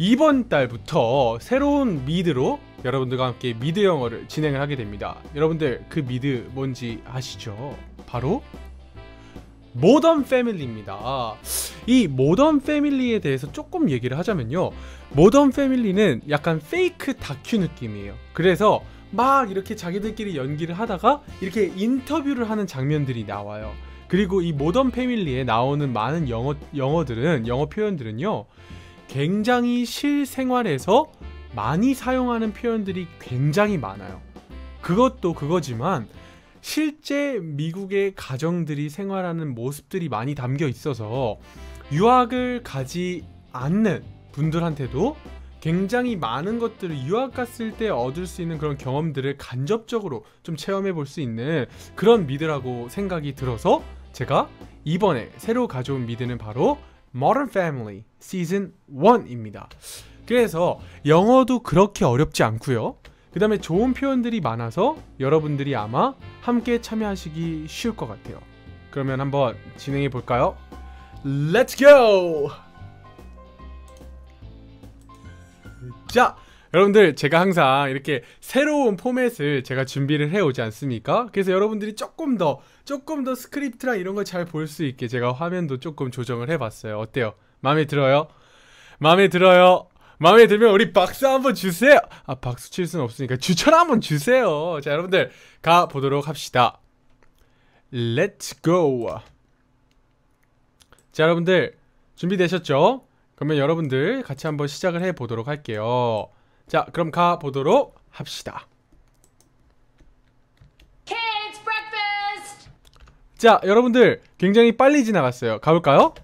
이번 달부터 새로운 미드로 여러분들과 함께 미드 영어를 진행을 하게 됩니다. 여러분들 그 미드 뭔지 아시죠? 바로 모던 패밀리입니다. 이 모던 패밀리에 대해서 조금 얘기를 하자면요. 모던 패밀리는 약간 페이크 다큐 느낌이에요. 그래서 막 이렇게 자기들끼리 연기를 하다가 이렇게 인터뷰를 하는 장면들이 나와요. 그리고 이 모던 패밀리에 나오는 많은 영어, 영어들은, 영어 표현들은요. 굉장히 실생활에서 많이 사용하는 표현들이 굉장히 많아요. 그것도 그거지만 실제 미국의 가정들이 생활하는 모습들이 많이 담겨 있어서 유학을 가지 않는 분들한테도 굉장히 많은 것들을 유학 갔을 때 얻을 수 있는 그런 경험들을 간접적으로 좀 체험해 볼 수 있는 그런 미드라고 생각이 들어서 제가 이번에 새로 가져온 미드는 바로 Modern Family Season 1입니다. 그래서 영어도 그렇게 어렵지 않고요. 그 다음에 좋은 표현들이 많아서 여러분들이 아마 함께 참여하시기 쉬울 것 같아요. 그러면 한번 진행해 볼까요? Let's go! 자, 여러분들 제가 항상 이렇게 새로운 포맷을 제가 준비를 해오지 않습니까? 그래서 여러분들이 조금 더 조금 더 스크립트랑 이런 걸 잘 볼 수 있게 제가 화면도 조금 조정을 해봤어요. 어때요? 마음에 들어요? 마음에 들어요? 마음에 들면 우리 박수 한번 주세요. 아 박수 칠 수는 없으니까 추천 한번 주세요. 자 여러분들 가 보도록 합시다. Let's go. 자 여러분들 준비되셨죠? 그러면 여러분들 같이 한번 시작을 해 보도록 할게요. 자 그럼 가보도록 합시다 자 여러분들 굉장히 빨리 지나갔어요 가볼까요?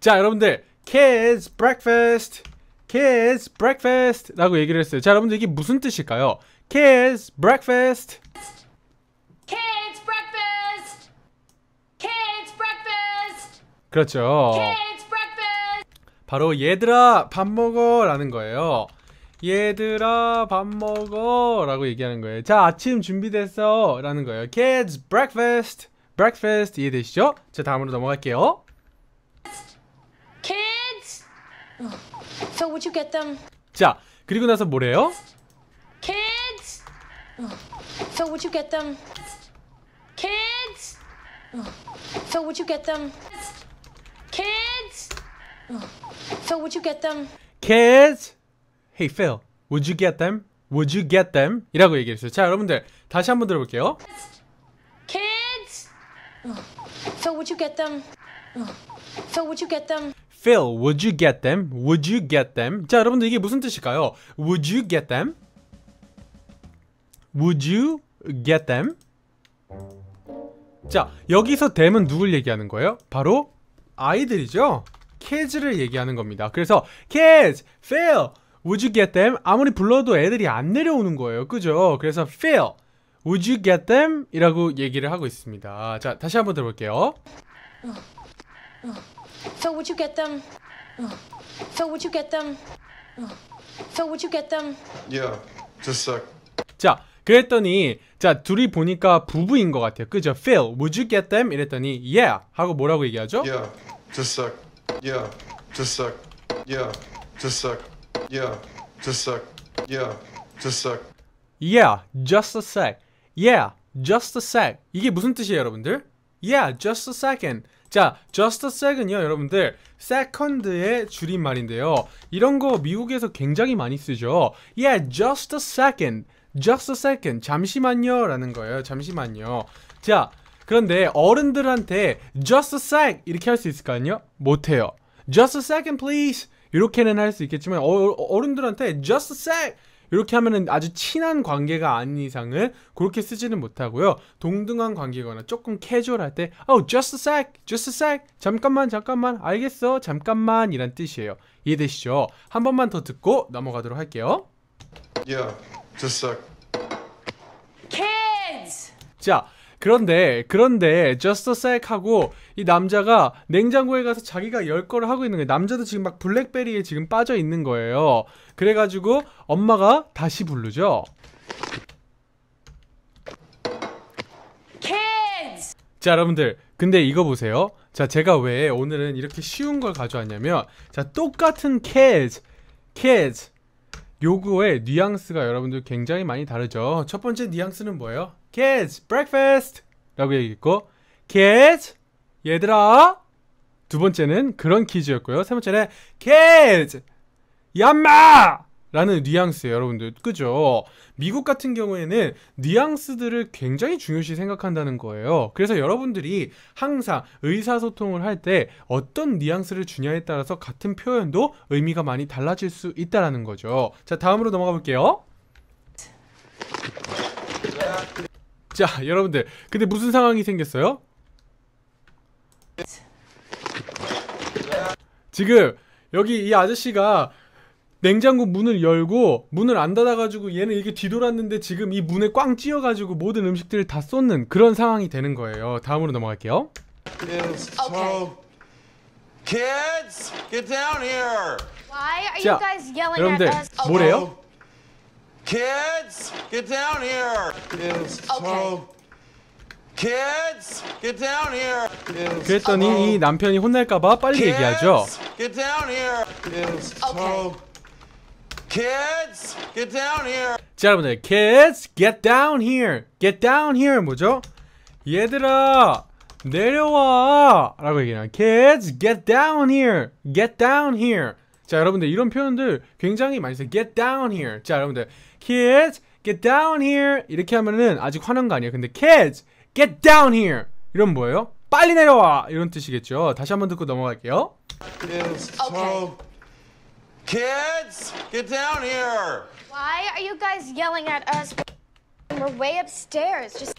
자 여러분들 Kids breakfast Kids breakfast 라고 얘기를 했어요 자 여러분들 이게 무슨 뜻일까요? Kids breakfast 그렇죠. 바로 얘들아 밥 먹어 라는 거예요. 얘들아 밥 먹어 라고 얘기하는 거예요. 자 아침 준비됐어 라는 거예요. Kids breakfast. breakfast 이해되시죠? 자 다음으로 넘어갈게요. Kids. Phil, would you get them? 자 그리고 나서 뭐래요? Kids. Phil, would you get them? Kids. Phil, would you get them? Phil, would you get them? Kids, hey Phil, would you get them? Would you get them? 이라고 얘기했어요. 자, 여러분들 다시 한번 들어볼게요. Kids, Phil, would you get them? Phil, would you get them? Phil, would you get them? Would you get them? 자, 여러분들 이게 무슨 뜻일까요? Would you get them? Would you get them? 자, 여기서 them은 누굴 얘기하는 거예요? 바로 아이들이죠. 캐즈를 얘기하는 겁니다. 그래서 캐즈, fail, would you get them? 아무리 불러도 애들이 안 내려오는 거예요. 그죠? 그래서 fail, would you get them? 이라고 얘기를 하고 있습니다. 자, 다시 한번 들어볼게요. Phil, would you get them? Phil, would you get them? Phil, would you get them? Yeah, just a sec. 자, 그랬더니 자 둘이 보니까 부부인 것 같아요. 그죠? Phil, would you get them? 이랬더니 yeah 하고 뭐라고 얘기하죠? Yeah, just a sec. Yeah, just suck. Yeah, just suck. Yeah, just suck. Yeah, just suck. Yeah, just a sec. Yeah, just a sec. 이게 무슨 뜻이에요, 여러분들? Yeah, just a second. 자, just a second요, 여러분들. second의 줄임말인데요. 이런 거 미국에서 굉장히 많이 쓰죠. Yeah, just a second. just a second. 잠시만요. 라는 거예요. 잠시만요. 자, 그런데 어른들한테 just a sec 이렇게 할 수 있을까요? 못해요. just a second please 이렇게는 할 수 있겠지만 어, 어 른들한테 just a sec 이렇게 하면은 아주 친한 관계가 아닌 이상은 그렇게 쓰지는 못하고요. 동등한 관계거나 조금 캐주얼할 때 oh just a sec, just a sec 잠깐만 잠깐만 알겠어 잠깐만 이란 뜻이에요. 이해되시죠? 한 번만 더 듣고 넘어가도록 할게요. Yeah, just a sec. Kids. 자. 그런데 그런데 Just a Sec하고 이 남자가 냉장고에 가서 자기가 열 거를 하고 있는 거예요. 남자도 지금 막 블랙베리에 지금 빠져 있는 거예요. 그래가지고 엄마가 다시 부르죠. Kids. 자 여러분들 근데 이거 보세요. 자 제가 왜 오늘은 이렇게 쉬운 걸 가져왔냐면 자 똑같은 kids, kids 요거의 뉘앙스가 여러분들 굉장히 많이 다르죠. 첫 번째 뉘앙스는 뭐예요? kids, breakfast! 라고 얘기했고, kids, 얘들아! 두 번째는 그런 퀴즈였고요. 세 번째는 kids, 얌마! 라는 뉘앙스예요, 여러분들. 그죠? 미국 같은 경우에는 뉘앙스들을 굉장히 중요시 생각한다는 거예요. 그래서 여러분들이 항상 의사소통을 할 때 어떤 뉘앙스를 주냐에 따라서 같은 표현도 의미가 많이 달라질 수 있다라는 거죠. 자, 다음으로 넘어가 볼게요. 자 여러분들 근데 무슨 상황이 생겼어요? 지금 여기 이 아저씨가 냉장고 문을 열고 문을 안 닫아가지고 얘는 이렇게 뒤돌았는데 지금 이 문에 꽝 찧어가지고 모든 음식들을 다 쏟는 그런 상황이 되는 거예요 다음으로 넘어갈게요 okay. Kids, get down here. Why are you guys yelling at us? 여러분들 뭐래요? Oh. Kids, get down here. It's so... Kids, get down here. It's 그랬더니 so... 이 남편이 혼날까봐 빨리 Kids, 얘기하죠. Get down here. It's so... Kids, get down here. 자 여러분들, kids, get down here. Get down here 뭐죠? 얘들아, 내려와. 라고 얘기해요. Kids, get down here. Get down here. 자 여러분들 이런 표현들 굉장히 많이 써요 get down here 자 여러분들 kids get down here 이렇게 하면은 아직 화난 거 아니에요 근데 kids get down here 이런 뭐예요? 빨리 내려와 이런 뜻이겠죠 다시 한번 듣고 넘어갈게요 kids, kids get down here why are you guys yelling at us we're way upstairs just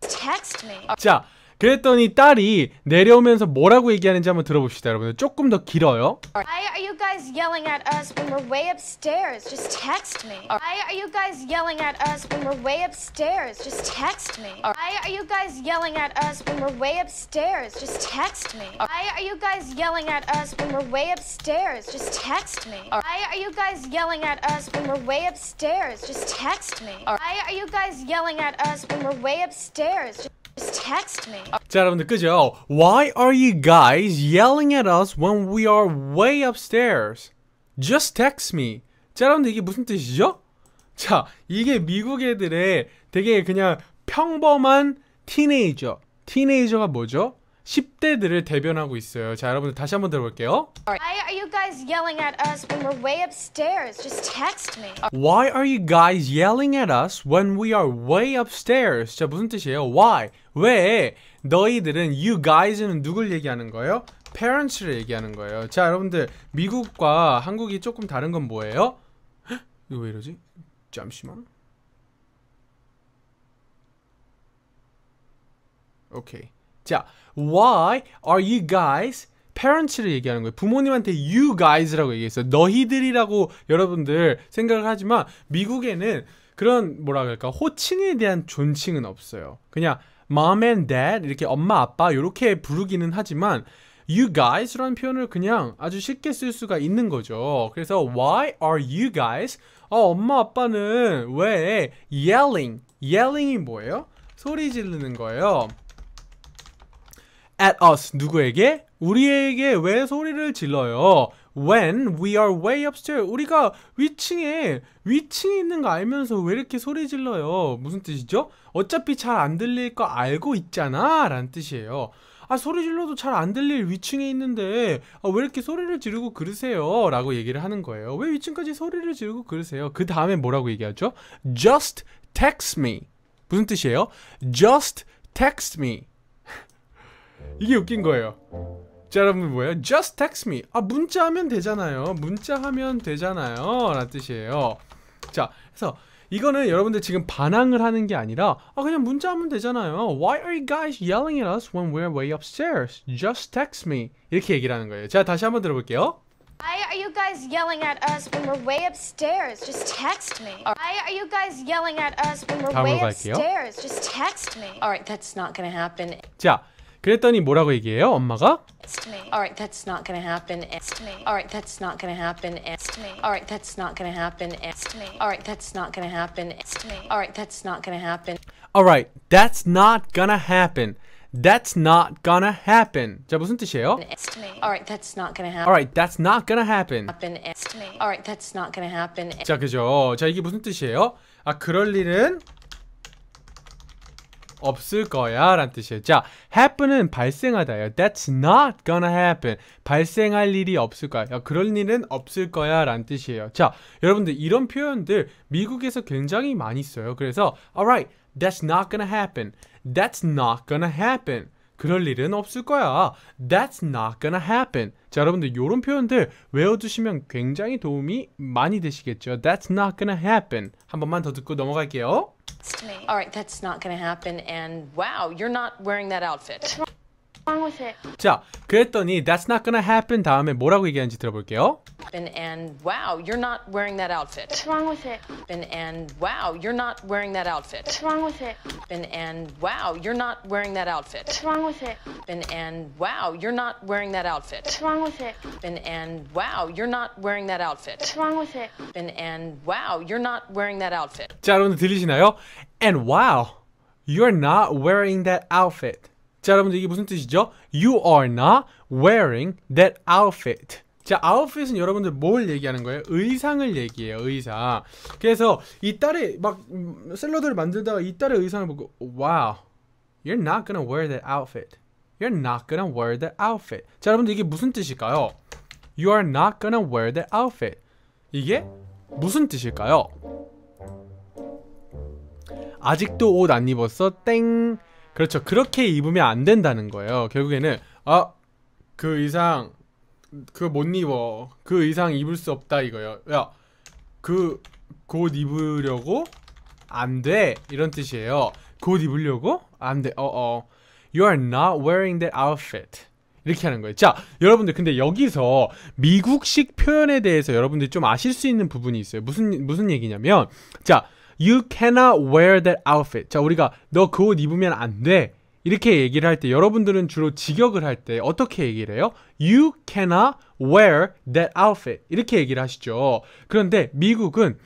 text me 자 그랬더니 딸이 내려오면서 뭐라고 얘기하는지 한번 들어봅시다, 여러분들. 조금 더 길어요. Why are you guys yelling at us when we're way upstairs? Just text me. Why are you guys yelling at us when we're way upstairs? Just text me. Why are you guys yelling at us when we're way upstairs? Just text me. Why are you guys yelling at us when we're way upstairs? Just text me. Why are you guys yelling at us when we're way upstairs? Just text me. Why are you guys yelling at us when we're way upstairs? 자 여러분들 그죠? Why are you guys yelling at us when we are way upstairs? Just text me. 자 여러분들 이게 무슨 뜻이죠? 자 이게 미국 애들의 되게 그냥 평범한 티네이저. 티네이저가 뭐죠? 10대들을 대변하고 있어요. 자, 여러분들 다시 한번 들어볼게요. Why are you guys yelling at us when we're way upstairs? Just text me. Why are you guys yelling at us when we are way upstairs? 자, 무슨 뜻이에요? Why? 왜 너희들은 you guys는 누굴 얘기하는 거예요? parents를 얘기하는 거예요. 자, 여러분들 미국과 한국이 조금 다른 건 뭐예요? 헉, 이거 왜 이러지? 잠시만. 오케이. 자, why are you guys parents를 얘기하는 거예요. 부모님한테 you guys라고 얘기했어요. 너희들이라고 여러분들 생각을 하지만 미국에는 그런 뭐라 그럴까 호칭에 대한 존칭은 없어요. 그냥 mom and dad 이렇게 엄마 아빠 이렇게 부르기는 하지만 you guys라는 표현을 그냥 아주 쉽게 쓸 수가 있는 거죠. 그래서 why are you guys? 어, 엄마 아빠는 왜 yelling? yelling이 뭐예요? 소리 지르는 거예요. at us 누구에게? 우리에게 왜 소리를 질러요? when we are way upstairs 우리가 위층에 위층에 있는 거 알면서 왜 이렇게 소리 질러요 무슨 뜻이죠? 어차피 잘 안 들릴 거 알고 있잖아 라는 뜻이에요 아 소리 질러도 잘 안 들릴 위층에 있는데 아, 왜 이렇게 소리를 지르고 그러세요 라고 얘기를 하는 거예요 왜 위층까지 소리를 지르고 그러세요 그 다음에 뭐라고 얘기하죠? just text me 무슨 뜻이에요? just text me 이게 웃긴 거예요 자 여러분 뭐예요? Just text me 아 문자하면 되잖아요 문자하면 되잖아요 라는 뜻이에요 자 그래서 이거는 여러분들 지금 반항을 하는 게 아니라 아 그냥 문자하면 되잖아요 Why are you guys yelling at us when we're way upstairs? Just text me 이렇게 얘기를 하는 거예요 자 다시 한번 들어볼게요 Why are you guys yelling at us when we're way upstairs? Just text me. Why are you guys yelling at us when we're way upstairs? Just text me. All right, that's not gonna happen. 자, 그랬더니 뭐라고 얘기해요? 엄마가? Alright, that's not gonna happen. Alright, that's not gonna happen. Alright, that's not gonna happen. Alright, that's not gonna happen. Alright, that's not gonna happen. Alright, that's not gonna happen. That's not gonna happen. 자 무슨 뜻이에요? Alright, that's not gonna happen. Alright, that's not gonna happen. Alright, that's not gonna happen. 자 그죠? 자 이게 무슨 뜻이에요? 아 그럴 일은 없을 거야 라는 뜻이에요 자 happen은 발생하다예요 that's not gonna happen 발생할 일이 없을 거야 야, 그럴 일은 없을 거야 라는 뜻이에요 자 여러분들 이런 표현들 미국에서 굉장히 많이 써요 그래서 alright that's not gonna happen that's not gonna happen 그럴 일은 없을 거야. That's not gonna happen. 자, 여러분들 이런 표현들 외워두시면 굉장히 도움이 많이 되시겠죠. That's not gonna happen. 한 번만 더 듣고 넘어갈게요. All right, that's not gonna happen. And wow, you're not wearing that outfit. 황호색. 자, 그랬더니 that's not gonna happen 다음에 뭐라고 얘기하는지 들어볼게요. And wow, you're not wearing that outfit. 황호색. And wow, you're not wearing that outfit. 황호색. And wow, you're not wearing that outfit. 황호색. And wow, you're not wearing that outfit. 황호색. And wow, you're not wearing that outfit. 황호색. And wow, you're not wearing that outfit. 자, 여러분 들리시나요? And wow, you're not wearing that outfit. 자 여러분들 이게 무슨 뜻이죠? You are not wearing that outfit. 자, 아웃핏은 여러분들 뭘 얘기하는 거예요? 의상을 얘기해요, 의상. 그래서 이 딸이 막 샐러드를 만들다가 이 딸의 의상을 보고 와우, wow, you're not gonna wear that outfit. You're not gonna wear that outfit. 자, 여러분들 이게 무슨 뜻일까요? You are not gonna wear that outfit. 이게 무슨 뜻일까요? 아직도 옷 안 입었어? 땡. 그렇죠. 그렇게 입으면 안 된다는 거예요. 결국에는 아그 이상 그 못 입어. 그 이상 입을 수 없다 이거예요. 야그 곧 입으려고 안 돼. 이런 뜻이에요. 곧 그 입으려고 안 돼. 어어. 어. You are not wearing that outfit. 이렇게 하는 거예요. 자, 여러분들 근데 여기서 미국식 표현에 대해서 여러분들이 좀 아실 수 있는 부분이 있어요. 무슨 무슨 얘기냐면 자, You cannot wear that outfit. 자, 우리가 너 그 옷 입으면 안 돼. 이렇게 얘기를 할 때 여러분들은 주로 직역을 할 때 어떻게 얘기를 해요? You cannot wear that outfit. 이렇게 얘기를 하시죠. 그런데 미국은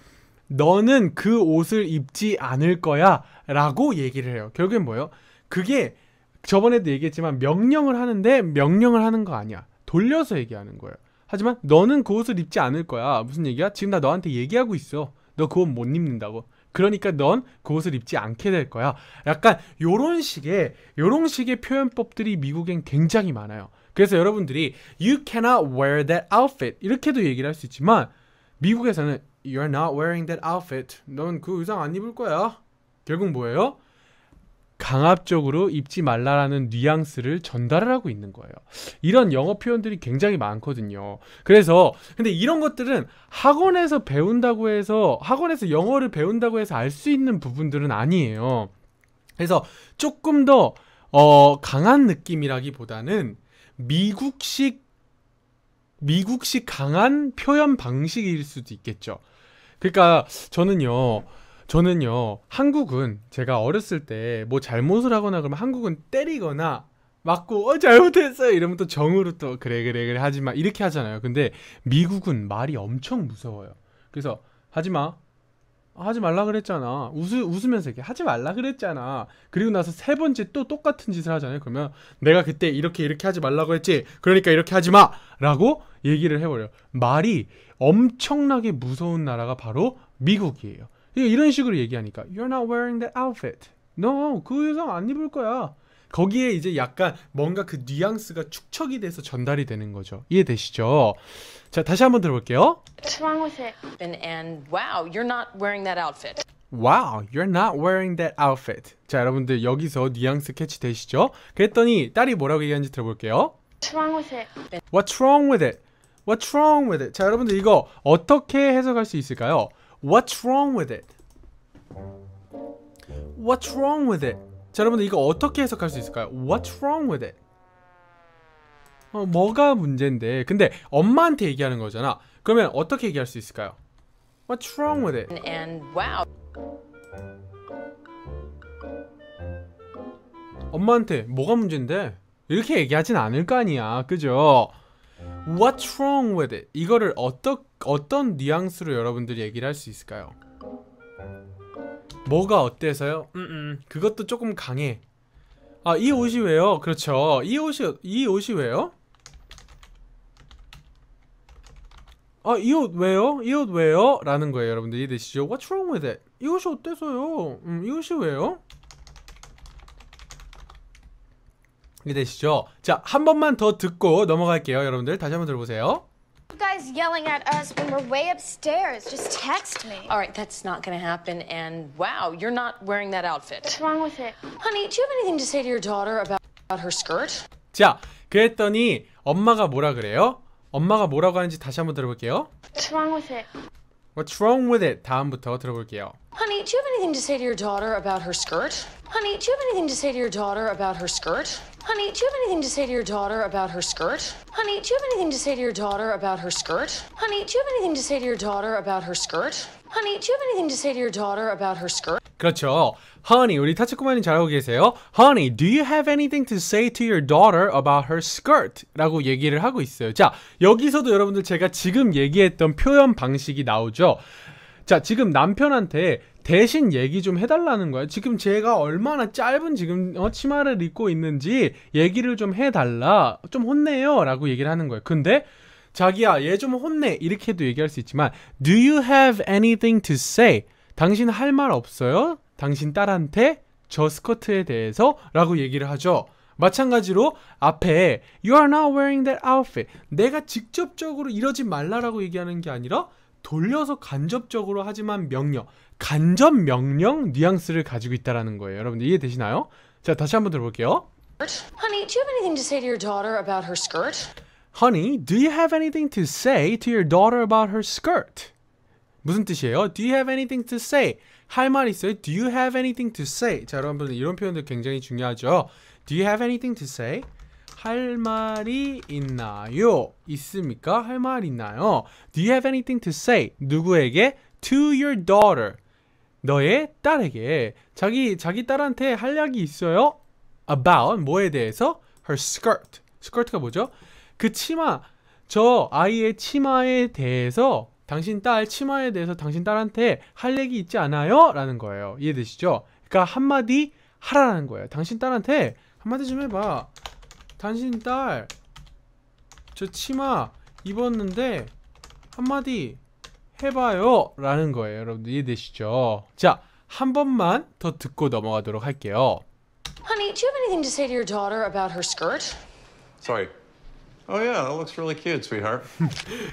너는 그 옷을 입지 않을 거야 라고 얘기를 해요. 결국엔 뭐예요? 그게 저번에도 얘기했지만 명령을 하는데 명령을 하는 거 아니야. 돌려서 얘기하는 거예요. 하지만 너는 그 옷을 입지 않을 거야. 무슨 얘기야? 지금 나 너한테 얘기하고 있어. 너 그 옷 못 입는다고. 그러니까 넌 그것을 입지 않게 될 거야. 약간 요런 식의 요런 식의 표현법들이 미국엔 굉장히 많아요. 그래서 여러분들이 you cannot wear that outfit 이렇게도 얘기를 할 수 있지만 미국에서는 you're not wearing that outfit. 넌 그 의상 안 입을 거야. 결국 뭐예요? 강압적으로 입지 말라라는 뉘앙스를 전달을 하고 있는 거예요. 이런 영어 표현들이 굉장히 많거든요. 그래서 근데 이런 것들은 학원에서 배운다고 해서 학원에서 영어를 배운다고 해서 알 수 있는 부분들은 아니에요. 그래서 조금 더 어, 강한 느낌이라기보다는 미국식 미국식 강한 표현 방식일 수도 있겠죠. 그러니까 저는요. 저는요, 한국은 제가 어렸을 때 뭐 잘못을 하거나 그러면 한국은 때리거나 맞고 어 잘못했어요 이러면 또 정으로 또 그래 그래 그래 하지마 이렇게 하잖아요. 근데 미국은 말이 엄청 무서워요. 그래서 하지마 아, 하지 말라 그랬잖아. 웃으, 웃으면서 이렇게 하지 말라 그랬잖아. 그리고 나서 세 번째 또 똑같은 짓을 하잖아요. 그러면 내가 그때 이렇게 이렇게 하지 말라고 했지. 그러니까 이렇게 하지 마! 라고 얘기를 해버려요. 말이 엄청나게 무서운 나라가 바로 미국이에요. 이런 식으로 얘기하니까 You're not wearing that outfit. No, 그 의상 안 입을 거야. 거기에 이제 약간 뭔가 그 뉘앙스가 축척이 돼서 전달이 되는 거죠. 이해되시죠? 자, 다시 한번 들어볼게요. What's wrong with it? And, and wow, you're not wearing that outfit. Wow, you're not wearing that outfit. 자, 여러분들 여기서 뉘앙스 캐치 되시죠? 그랬더니 딸이 뭐라고 얘기하는지 들어볼게요. What's wrong with it? What's wrong with it? What's wrong with it? 자, 여러분들 이거 어떻게 해석할 수 있을까요? What's wrong with it? What's wrong with it? 자, 여러분들 이거 어떻게 해석할 수 있을까요? What's wrong with it? 어, 뭐가 문제인데 근데 엄마한테 얘기하는 거잖아 그러면 어떻게 얘기할 수 있을까요? What's wrong with it? And wow. 엄마한테 뭐가 문제인데? 이렇게 얘기하진 않을 거 아니야 그죠? What's wrong with it? 이거를 어떠, 어떤 뉘앙스로 여러분들이 얘기를 할 수 있을까요? 뭐가 어때서요? 음, 음, 그것도 조금 강해. 아, 이 옷이 왜요? 그렇죠. 이 옷이, 이 옷이 왜요? 아, 이 옷 왜요? 이 옷 왜요? 라는 거예요. 여러분들 이해되시죠? What's wrong with it? 이 옷이 어때서요? 음, 이 옷이 왜요? 이해되시죠? 자, 한 번만 더 듣고 넘어갈게요. 여러분들 다시 한번 들어보세요. You guys yelling at us when we're way upstairs. Just text me. All right, that's not gonna happen. And wow, you're not wearing that outfit. What's wrong with it? Honey, do you have anything to say to your daughter about, about her skirt? 자, 그랬더니 엄마가 뭐라 그래요? 엄마가 뭐라고 하는지 다시 한번 들어볼게요. What's wrong with it? What's wrong with it? 다음부터 들어볼게요. Honey, do you have anything to say to your daughter about her skirt? Honey, do you have anything to say to your daughter about her skirt? Honey, do you have anything to say to your daughter about her skirt? Honey, do you have anything to say to your daughter about her skirt? Honey, do you have anything to say to your daughter about her skirt? Honey, do you have anything to say to your daughter about her skirt? 그렇죠. Honey, 우리 타츠코마님 잘하고 계세요. Honey, do you have anything to say to your daughter about her skirt? 라고 얘기를 하고 있어요. 자, 여기서도 여러분들 제가 지금 얘기했던 표현 방식이 나오죠. 자, 지금 남편한테 대신 얘기 좀 해달라는 거야. 지금 제가 얼마나 짧은 지금 어, 치마를 입고 있는지 얘기를 좀 해달라. 좀 혼내요. 라고 얘기를 하는 거예요. 근데 자기야, 얘 좀 혼내. 이렇게도 얘기할 수 있지만, Do you have anything to say? 당신 할 말 없어요? 당신 딸한테 저 스커트에 대해서? 라고 얘기를 하죠. 마찬가지로 앞에 You are not wearing that outfit. 내가 직접적으로 이러지 말라라고 얘기하는 게 아니라 돌려서 간접적으로 하지만 명령. 간접 명령 뉘앙스를 가지고 있다라는 거예요. 여러분들 이해되시나요? 자, 다시 한번 들어볼게요. Honey, do you have anything to say to your daughter about her skirt? Honey, do you have anything to say to your daughter about her skirt? 무슨 뜻이에요? Do you have anything to say? 할말 있어요? Do you have anything to say? 자, 여러분들 이런 표현들 굉장히 중요하죠. Do you have anything to say? 할 말이 있나요? 있습니까? 할 말 있나요? Do you have anything to say? 누구에게? To your daughter. 너의 딸에게 자기 자기 딸한테 할 이야기 있어요? about 뭐에 대해서 her skirt 스커트가 뭐죠? 그 치마 저 아이의 치마에 대해서 당신 딸 치마에 대해서 당신 딸한테 할 얘기 있지 않아요? 라는 거예요 이해되시죠? 그러니까 한마디 하라는 거예요 당신 딸한테 한마디 좀 해봐 당신 딸 저 치마 입었는데 한마디 해봐요 라는 거예요 여러분들 이해되시죠? 자, 한 번만 더 듣고 넘어가도록 할게요 Honey, do you have anything to say to your daughter about her skirt? Sorry. Oh yeah, that looks really cute, sweetheart.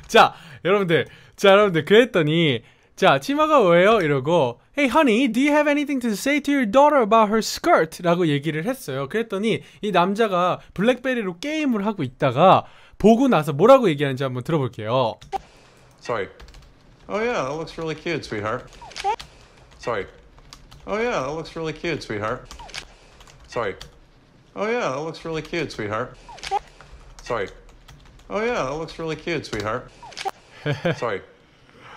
자, 여러분들. 자, 여러분들 그랬더니 자, 치마가 왜요? 이러고 Hey honey, do you have anything to say to your daughter about her skirt? 라고 얘기를 했어요. 그랬더니 이 남자가 블랙베리로 게임을 하고 있다가 보고 나서 뭐라고 얘기하는지 한번 들어볼게요. Sorry. Oh, yeah, that looks really cute, sweetheart. Sorry. Oh, yeah, that looks really cute, sweetheart. Sorry. Oh, yeah, that looks really cute, sweetheart. Sorry. Oh, yeah, that looks really cute, sweetheart. Sorry.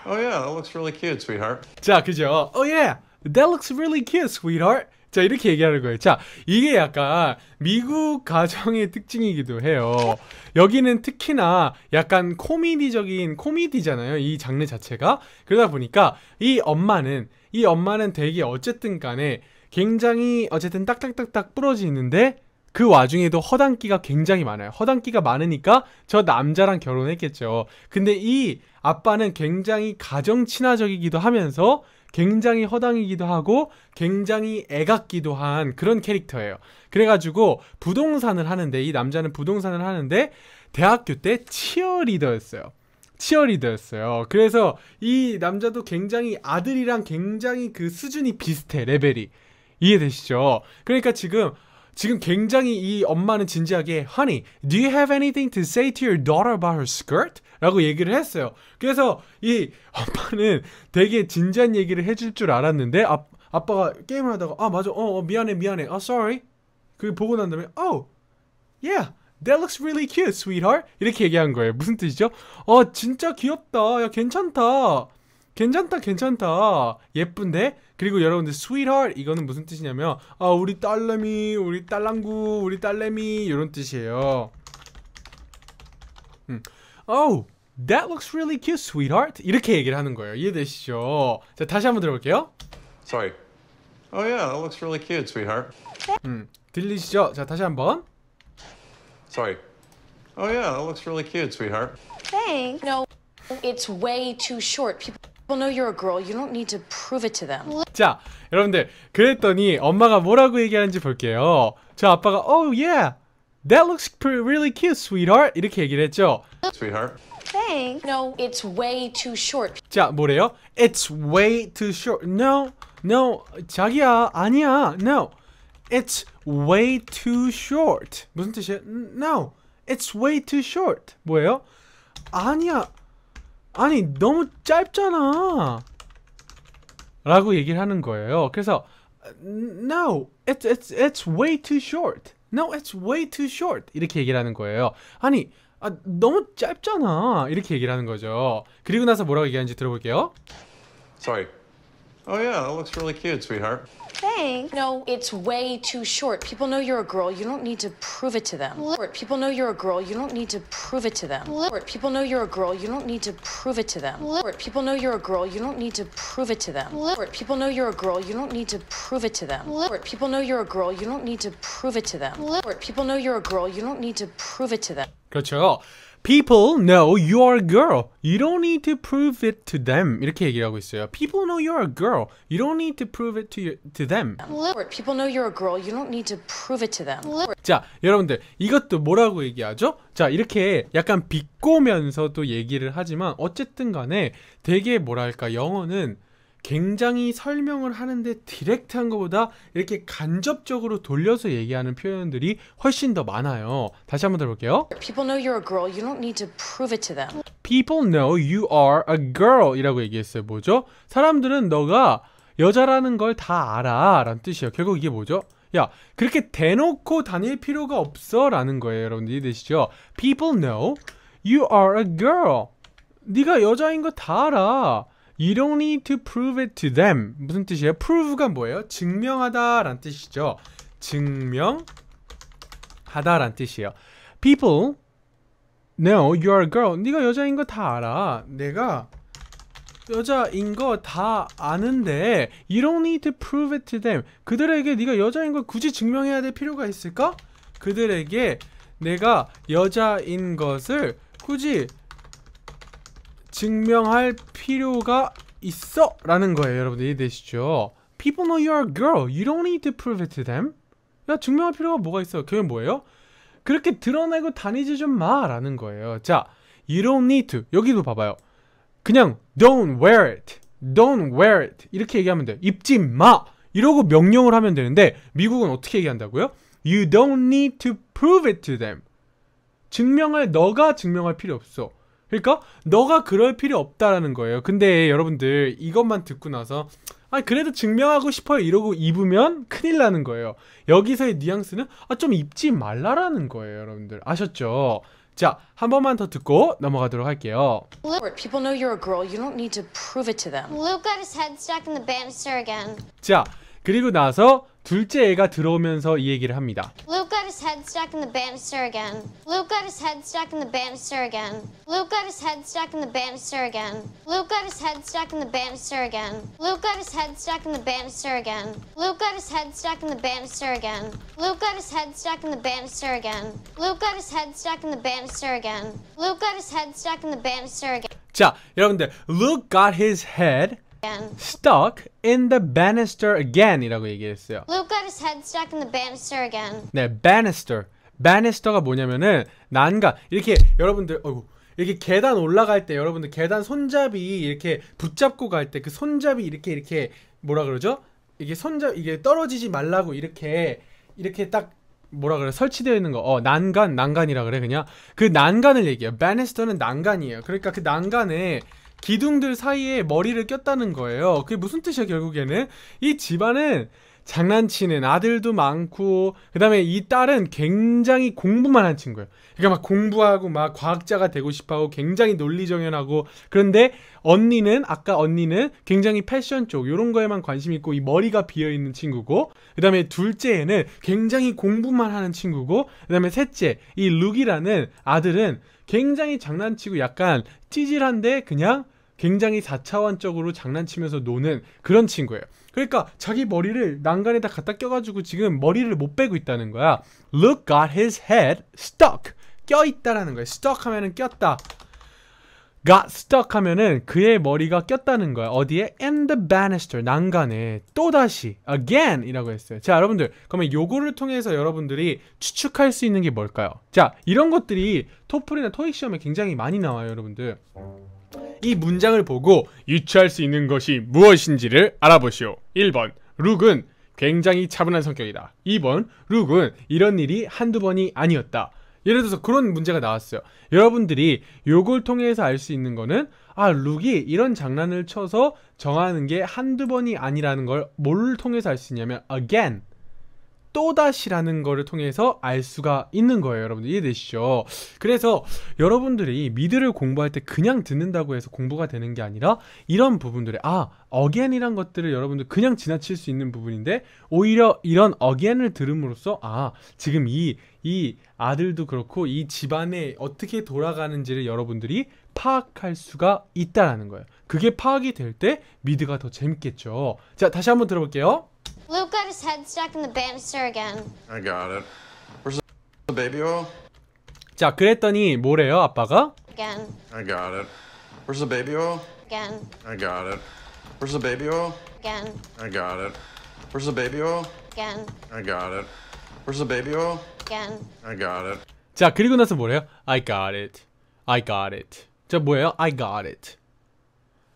Oh, yeah, that looks really cute, sweetheart. 자, 그죠? Oh, yeah, that looks really cute, sweetheart. 자, 이렇게 얘기하는 거예요. 자, 이게 약간 미국 가정의 특징이기도 해요. 여기는 특히나 약간 코미디적인 코미디잖아요. 이 장르 자체가. 그러다 보니까 이 엄마는, 이 엄마는 되게 어쨌든 간에 굉장히 어쨌든 딱딱딱딱 부러지는데 그 와중에도 허당끼가 굉장히 많아요. 허당끼가 많으니까 저 남자랑 결혼했겠죠. 근데 이 아빠는 굉장히 가정 친화적이기도 하면서 굉장히 허당이기도 하고 굉장히 애같기도 한 그런 캐릭터예요. 그래가지고 부동산을 하는데 이 남자는 부동산을 하는데 대학교 때 치어리더였어요. 치어리더였어요. 그래서 이 남자도 굉장히 아들이랑 굉장히 그 수준이 비슷해 레벨이 이해되시죠? 그러니까 지금 지금 굉장히 이 엄마는 진지하게 Honey, do you have anything to say to your daughter about her skirt? 라고 얘기를 했어요. 그래서 이 아빠는 되게 진지한 얘기를 해줄 줄 알았는데 아, 아빠가 게임을 하다가 아 맞아 어, 어 미안해 미안해 아 sorry 그 보고 난 다음에 oh yeah That looks really cute, sweetheart. 이렇게 얘기한 거예요. 무슨 뜻이죠? 어, 진짜 귀엽다. 야, 괜찮다. 괜찮다, 괜찮다. 예쁜데? 그리고 여러분들, sweetheart, 이거는 무슨 뜻이냐면, 아, 우리 딸내미, 우리 딸랑구, 우리 딸내미, 이런 뜻이에요. 음. Oh, that looks really cute, sweetheart. 이렇게 얘기를 하는 거예요. 이해되시죠? 자, 다시 한번 들어볼게요. Sorry. Oh yeah, that looks really cute, sweetheart. 음, 들리시죠? 자, 다시 한번. Sorry. Oh yeah, that looks really cute, sweetheart. Thanks. No, it's way too short. People People know you're a girl. You don't need to prove it to them. 자, 여러분들 그랬더니 엄마가 뭐라고 얘기하는지 볼게요. 저 아빠가 Oh yeah, that looks pretty, really cute, sweetheart. 이렇게 얘기를 했죠. Sweetheart. Thanks. No, it's way too short. 자, 뭐래요? It's way too short. No, no, 자기야, 아니야. No, it's way too short. 무슨 뜻이야? No, it's way too short. 뭐예요? 아니야. 아니, 너무 짧잖아. 라고 얘기를 하는 거예요. 그래서 No, it's, it's, it's way too short. No, it's way too short. 이렇게 얘기를 하는 거예요. 아니, 아 너무 짧잖아 이렇게 얘기를 하는 거죠 그리고 나서 뭐라고 얘기하는지 들어볼게요 Sorry Oh yeah, that looks really cute, sweetheart Thanks No, it's way too short People know you're a girl, you don't need to prove it to them People know you're a girl, you don't need to prove it to them People know you're a girl, you don't need to prove it to them People know you're a girl, you don't need to prove it to them People know you're a girl, you don't need to prove it to them People know you're a girl, you don't need to prove it to them People know you're a girl, you don't need to prove it to them 그렇죠. People know you're a girl. You don't need to prove it to them. 이렇게 얘기하고 있어요. People know you're a girl. You don't need to prove it to, you, to them. People know you're a girl. You don't need to prove it to them. 자, 여러분들 이것도 뭐라고 얘기하죠? 자, 이렇게 약간 비꼬면서도 얘기를 하지만 어쨌든 간에 되게 뭐랄까 영어는 굉장히 설명을 하는데 디렉트한 것보다 이렇게 간접적으로 돌려서 얘기하는 표현들이 훨씬 더 많아요. 다시 한번 들어볼게요. People know you're a girl. You don't need to prove it to them. People know you are a girl이라고 얘기했어요. 뭐죠? 사람들은 너가 여자라는 걸 다 알아 라는 뜻이에요. 결국 이게 뭐죠? 야 그렇게 대놓고 다닐 필요가 없어 라는 거예요. 여러분들 이해되시죠? People know you are a girl. 네가 여자인 거 다 알아. You don't need to prove it to them. 무슨 뜻이에요? prove가 뭐예요? 증명하다란 뜻이죠. 증명하다란 뜻이에요. People know you are a girl. 네가 여자인 거 다 알아. 내가 여자인 거 다 아는데 you don't need to prove it to them. 그들에게 네가 여자인 걸 굳이 증명해야 될 필요가 있을까? 그들에게 내가 여자인 것을 굳이 증명할 필요가 있어 라는 거예요 여러분들 이해되시죠? People know you're a girl. You don't need to prove it to them. 야 증명할 필요가 뭐가 있어? 그게 뭐예요? 그렇게 드러내고 다니지 좀 마라는 거예요. 자, you don't need to. 여기도 봐봐요. 그냥 don't wear it. don't wear it. 이렇게 얘기하면 돼요. 입지 마. 이러고 명령을 하면 되는데 미국은 어떻게 얘기한다고요? You don't need to prove it to them. 증명할 너가 증명할 필요 없어. 그러니까 너가 그럴 필요 없다라는 거예요. 근데 여러분들 이것만 듣고 나서 아 그래도 증명하고 싶어요 이러고 입으면 큰일 나는 거예요. 여기서의 뉘앙스는 아좀 입지 말라라는 거예요, 여러분들. 아셨죠? 자, 한 번만 더 듣고 넘어가도록 할게요. People know you're a girl. You don't need to prove it to them. Luke got his head stuck in the banister again. 자, 그리고 나서 둘째 애가 들어오면서 이 얘기를 합니다. Luke got his head stuck in the banister again. Luke got his head stuck in the banister again. Luke got his head stuck in the banister again. Luke got his head stuck in the banister again. Luke got his head stuck in the banister again. Luke got his head stuck in the banister again. Luke got his head stuck in the banister again. Luke got his head stuck in the banister again. Luke got his head stuck in the banister again. 자, 여러분들, Luke got his head stuck in the banister again이라고 얘기했어요. Luke got his head stuck in the banister again. 네, banister. banister가 뭐냐면은 난간. 이렇게 여러분들 어이구 이렇게 계단 올라갈 때 여러분들 계단 손잡이 이렇게 붙잡고 갈 때 그 손잡이 이렇게 이렇게 뭐라 그러죠? 이게 손잡 이게 떨어지지 말라고 이렇게 이렇게 딱 뭐라 그래 설치되어 있는 거어 난간 난간이라 그래 그냥 그 난간을 얘기해요. banister는 난간이에요. 그러니까 그 난간에 기둥들 사이에 머리를 꼈다는 거예요. 그게 무슨 뜻이야 결국에는 이 집안은 장난치는 아들도 많고 그다음에 이 딸은 굉장히 공부만 한 친구예요. 그러니까 막 공부하고 막 과학자가 되고 싶어하고 굉장히 논리정연하고 그런데 언니는 아까 언니는 굉장히 패션 쪽 이런 거에만 관심 있고 이 머리가 비어 있는 친구고 그다음에 둘째에는 굉장히 공부만 하는 친구고 그다음에 셋째 이 룩이라는 아들은 굉장히 장난치고 약간 찌질한데 그냥 굉장히 4차원적으로 장난치면서 노는 그런 친구예요. 그러니까 자기 머리를 난간에다 갖다 껴가지고 지금 머리를 못 빼고 있다는 거야. Look got his head stuck. 껴있다라는 거예요. stuck 하면은 꼈다. got stuck 하면은 그의 머리가 꼈다는 거야. 어디에? in the banister, 난간에. 또다시, again 이라고 했어요. 자, 여러분들. 그러면 요거를 통해서 여러분들이 추측할 수 있는 게 뭘까요? 자, 이런 것들이 토플이나 토익 시험에 굉장히 많이 나와요, 여러분들. 이 문장을 보고 유추할 수 있는 것이 무엇인지를 알아보시오. 1번, 룩은 굉장히 차분한 성격이다. 2번, 룩은 이런 일이 한두 번이 아니었다. 예를 들어서 그런 문제가 나왔어요. 여러분들이 요걸 통해서 알 수 있는 거는 아 룩이 이런 장난을 쳐서 정하는 게 한두 번이 아니라는 걸 뭘 통해서 알 수 있냐면 again 또다시라는 거를 통해서 알 수가 있는 거예요 여러분들 이해되시죠 그래서 여러분들이 미드를 공부할 때 그냥 듣는다고 해서 공부가 되는 게 아니라 이런 부분들에 아어겐이란 것들을 여러분들 그냥 지나칠 수 있는 부분인데 오히려 이런 어겐을 들음으로써 아 지금 이이 이 아들도 그렇고 이 집안에 어떻게 돌아가는지를 여러분들이 파악할 수가 있다라는 거예요. 그게 파악이 될 때 미드가 더 재밌겠죠. 자, 다시 한번 들어볼게요. Luke got his head stuck in the banister again. I got it. Where's the baby oil? 자, 그랬더니 뭐래요, 아빠가? Again. I got it. Where's the baby oil? Again. I got it. Where's the baby oil? Again. I got it. Where's the baby oil? Again. I got it. Where's the baby oil? Again. I got it. 자, 그리고 나서 뭐래요? I got it. I got it. 자, 뭐예요? I got it.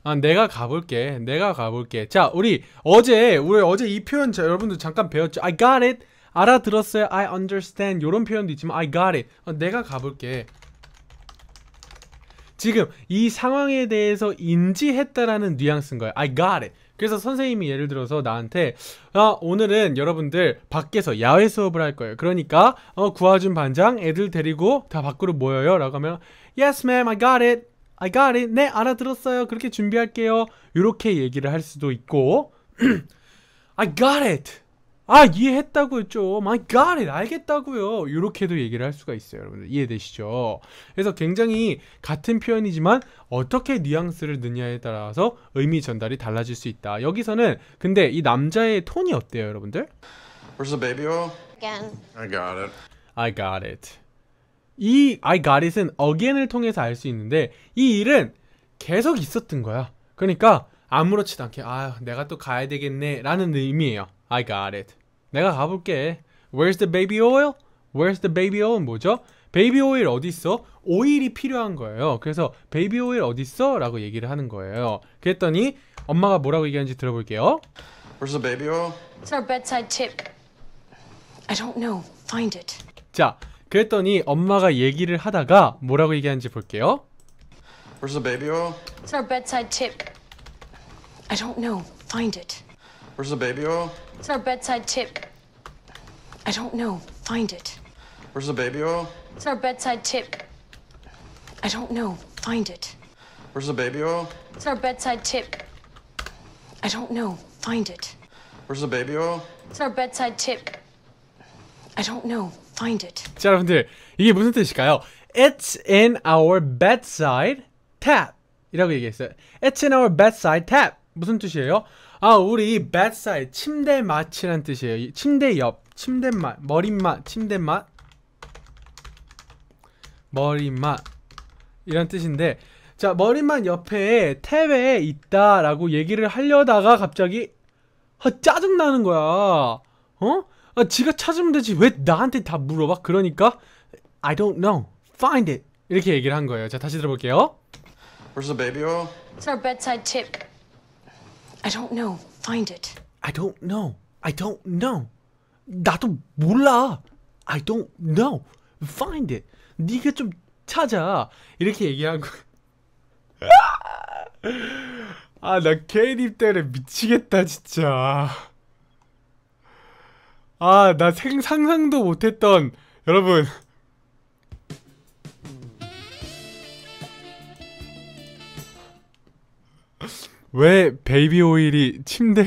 아, 내가 가볼게. 내가 가볼게. 자, 우리 어제 우리 어제 이 표현 자, 여러분들 잠깐 배웠죠? I got it. 알아들었어요. I understand. 요런 표현도 있지만 I got it. 아, 내가 가볼게. 지금 이 상황에 대해서 인지했다라는 뉘앙스인 거예요. I got it. 그래서 선생님이 예를 들어서 나한테 아, 오늘은 여러분들 밖에서 야외 수업을 할 거예요. 그러니까 어, 구하준 반장 애들 데리고 다 밖으로 모여요. 라고 하면 Yes, ma'am, I got it. I got it. 네, 알아들었어요. 그렇게 준비할게요. 이렇게 얘기를 할 수도 있고 I got it. 아, 이해했다고요, 좀. I got it. 알겠다고요. 이렇게도 얘기를 할 수가 있어요, 여러분들. 이해되시죠? 그래서 굉장히 같은 표현이지만 어떻게 뉘앙스를 넣냐에 따라서 의미 전달이 달라질 수 있다. 여기서는 근데 이 남자의 톤이 어때요, 여러분들? Where's the baby oil? Again. I got it. I got it. 이 I got it은 again을 통해서 알 수 있는데 이 일은 계속 있었던 거야. 그러니까 아무렇지도 않게 아 내가 또 가야 되겠네 라는 의미예요. I got it. 내가 가볼게. Where's the baby oil? Where's the baby oil? 뭐죠? 베이비 오일 어딨어 오일이 필요한 거예요. 그래서 베이비 오일 어딨어 라고 얘기를 하는 거예요. 그랬더니 엄마가 뭐라고 얘기하는지 들어볼게요. Where's the baby oil? It's our bedside tip. I don't know. Find it. 자, 그랬더니 엄마가 얘기를 하다가 뭐라고 얘기하는지 볼게요. Where's the baby oil? It's our bedside tip. I don't know. Find it. Where's the baby oil? It's our bedside tip. I don't know. Find it. Where's the baby oil? It's our bedside tip. I don't know. Find it. Where's the baby oil? It's our bedside tip. I don't know. Find it. Where's the baby oil? It's our bedside tip. I don't know. find it. 자, 여러분들 이게 무슨 뜻일까요? It's in our bedside tap 이라고 얘기했어요. It's in our bedside tap 무슨 뜻이에요? 아, 우리 bedside 침대 맛이란 뜻이에요. 침대 옆, 침대 맛, 머리맛, 침대 맛, 머리맛 이런 뜻인데 자 머리만 옆에 태외에 있다라고 얘기를 하려다가 갑자기 아, 짜증나는 거야 어? 아, 지가 찾으면 되지 왜 나한테 다 물어봐? 그러니까 I don't know. Find it. 이렇게 얘기를 한 거예요. 자, 다시 들어볼게요. Where's the baby oil? It's our bedside tip. I don't know. Find it. I don't know. I don't know. 나도 몰라. I don't know. Find it. 네가 좀 찾아. 이렇게 얘기한 거. 아, 나 케이님 때문에 미치겠다, 진짜. 아, 나 생, 상상도 못했던, 여러분. 왜 베이비 오일이 침대,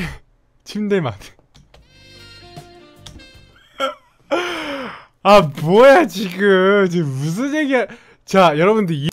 침대 맛. 아, 뭐야, 지금. 지금 무슨 얘기야. 자, 여러분들. 이...